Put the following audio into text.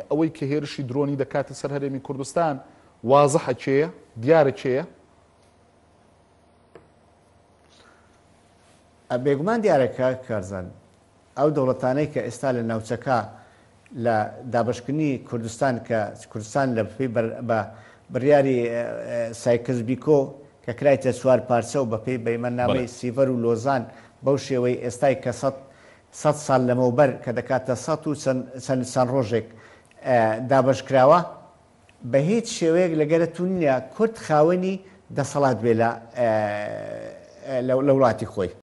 ئەوەی کە هێرشی درۆنی دەکاتە سەر هەرێمی کوردستان وازەحە چێە دیارە چێە بێگومان دیارەکە کارزان ئەو دەوڵەتانەی کە ئێستا لە ناوچەکە لە دابشکنی کوردستان کە کوردستان لە بفی بە بڕیاری سایکزبیکۆ کە کرایتە سووار پارچە و بەپی بەیمەنامەی سیڤەر و لۆزان بەو شێوەی ئێستای کە سە سال لەمەوبەر کە دەکاتە سە و چەند ڕۆژێک دابشکراوە بە هیچ شێوەیەک لەگەرە تونیە کورد خاوەنی دەسەڵات بێ لە وڵاتی خۆی